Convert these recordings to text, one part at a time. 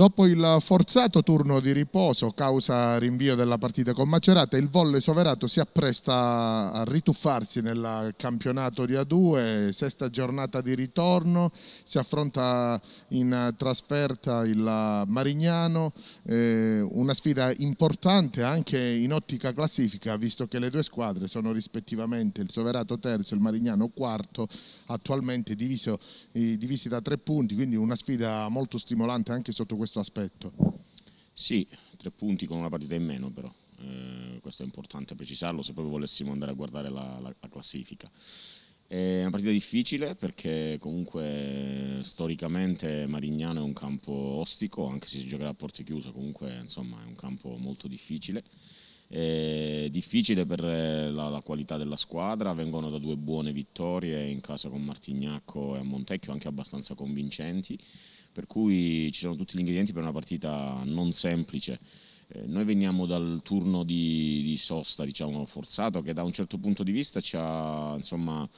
Dopo il forzato turno di riposo, causa rinvio della partita con Macerata, il Volle Soverato si appresta a rituffarsi nel campionato di A2, sesta giornata di ritorno, si affronta in trasferta il Marignano, eh, una sfida importante anche in ottica classifica, visto che le due squadre sono rispettivamente il Soverato terzo e il Marignano quarto, attualmente diviso, eh, divisi da tre punti, quindi una sfida molto stimolante anche sotto questo questo aspetto. Sì, tre punti con una partita in meno però, eh, questo è importante precisarlo se proprio volessimo andare a guardare la, la, la classifica. È una partita difficile perché comunque storicamente Marignano è un campo ostico, anche se si giocherà a porte chiuse, comunque insomma, è un campo molto difficile. È difficile per eh, la, la, qualità della squadra, vengono da due buone vittorie in casa con Martignacco e a Montecchio, anche abbastanza convincenti per cui ci sono tutti gli ingredienti per una partita non semplice. Eh, noi veniamo dal turno di, di sosta, diciamo, forzato, che da un certo punto di vista ci ha, insomma,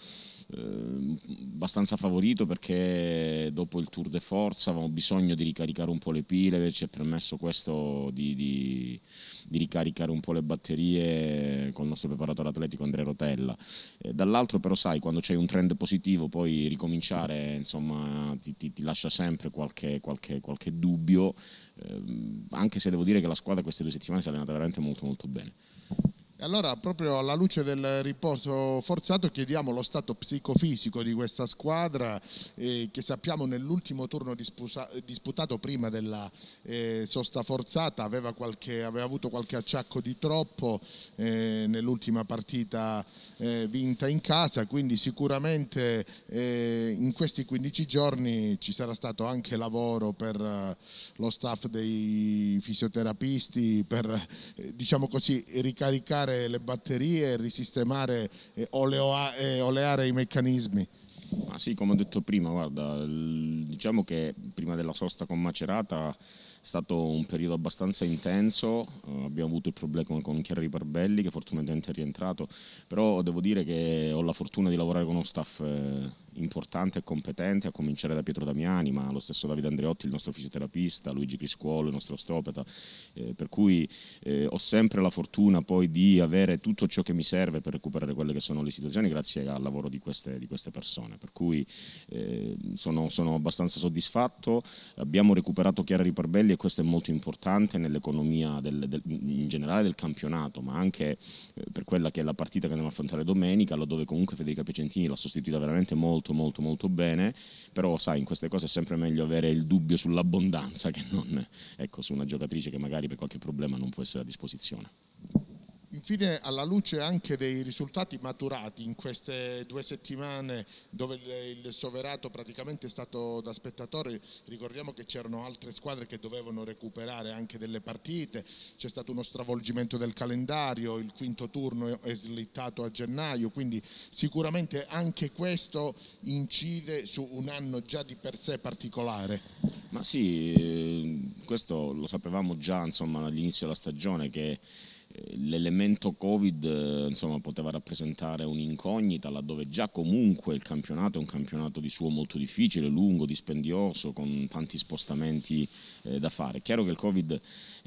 Ehm, abbastanza favorito perché dopo il Tour de Forza avevamo bisogno di ricaricare un po' le pile, ci è permesso questo di, di, di, ricaricare un po' le batterie con il nostro preparatore atletico Andrea Rotella. Eh, dall'altro però sai, quando c'è un trend positivo poi ricominciare insomma ti, ti, ti lascia sempre qualche, qualche, qualche dubbio, eh, anche se devo dire che la squadra queste due settimane si è allenata veramente molto molto bene. Allora, proprio alla luce del riposo forzato, chiediamo lo stato psicofisico di questa squadra eh, che sappiamo nell'ultimo turno dispusa, disputato prima della eh, sosta forzata aveva, qualche, aveva, avuto qualche acciacco di troppo eh, nell'ultima partita eh, vinta in casa, quindi sicuramente eh, in questi 15 giorni ci sarà stato anche lavoro per eh, lo staff dei fisioterapisti per diciamo così, ricaricare cambiare le batterie, risistemare e oleare i meccanismi? Ma sì, come ho detto prima, guarda, diciamo che prima della sosta con Macerata è stato un periodo abbastanza intenso, uh, abbiamo avuto il problema con, con Chiarri che fortunatamente è rientrato, però devo dire che ho la fortuna di lavorare con uno staff eh, importante e competente, a cominciare da Pietro Damiani, ma lo stesso Davide Andreotti, il nostro fisioterapista, Luigi Criscuolo, il nostro osteopata, eh, per cui eh, ho sempre la fortuna poi di avere tutto ciò che mi serve per recuperare quelle che sono le situazioni grazie al lavoro di queste, di queste persone, per cui eh, sono, sono, abbastanza soddisfatto, abbiamo recuperato Chiara Riparbelli e questo è molto importante nell'economia in generale del campionato, ma anche eh, per quella che è la partita che andiamo a affrontare domenica, laddove comunque Federica Piacentini l'ha sostituita veramente molto molto molto molto bene, però sai, in queste cose è sempre meglio avere il dubbio sull'abbondanza che non ecco, su una giocatrice che magari per qualche problema non può essere a disposizione. Infine, alla luce anche dei risultati maturati in queste due settimane dove il Soverato praticamente è stato da spettatore, ricordiamo che c'erano altre squadre che dovevano recuperare anche delle partite, c'è stato uno stravolgimento del calendario, il quinto turno è slittato a gennaio, quindi sicuramente anche questo incide su un anno già di per sé particolare. Ma sì, eh, questo lo sapevamo già all'inizio della stagione che l'elemento Covid eh, insomma, poteva rappresentare un'incognita, laddove già comunque il campionato è un campionato di suo molto difficile, lungo, dispendioso, con tanti spostamenti eh, da fare. È chiaro che il Covid,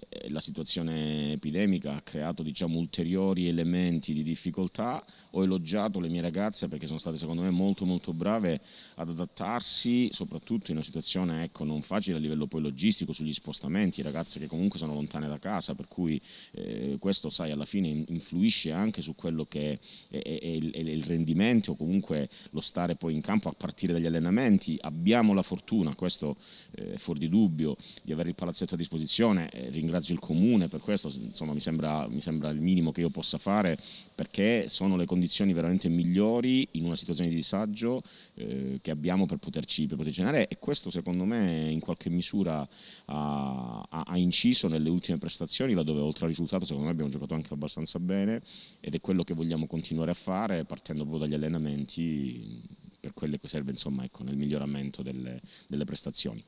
eh, la situazione epidemica, ha creato diciamo, ulteriori elementi di difficoltà. Ho elogiato le mie ragazze perché sono state secondo me molto molto brave ad adattarsi, soprattutto in una situazione ecco, non facile a livello poi logistico sugli spostamenti, ragazze che comunque sono lontane da casa, per cui eh, questo questo sai alla fine influisce anche su quello che è, è, è, il, rendimento o comunque lo stare poi in campo a partire dagli allenamenti. Abbiamo la fortuna, questo eh, è fuori di dubbio, di avere il palazzetto a disposizione, eh, ringrazio il comune per questo, insomma mi sembra, mi sembra il minimo che io possa fare perché sono le condizioni veramente migliori in una situazione di disagio eh, che abbiamo per poterci, per generare e questo secondo me in qualche misura ha, ha, ha inciso nelle ultime prestazioni laddove oltre al risultato secondo me abbiamo abbiamo giocato anche abbastanza bene ed è quello che vogliamo continuare a fare partendo proprio dagli allenamenti per quello che serve insomma, ecco, nel miglioramento delle, delle prestazioni.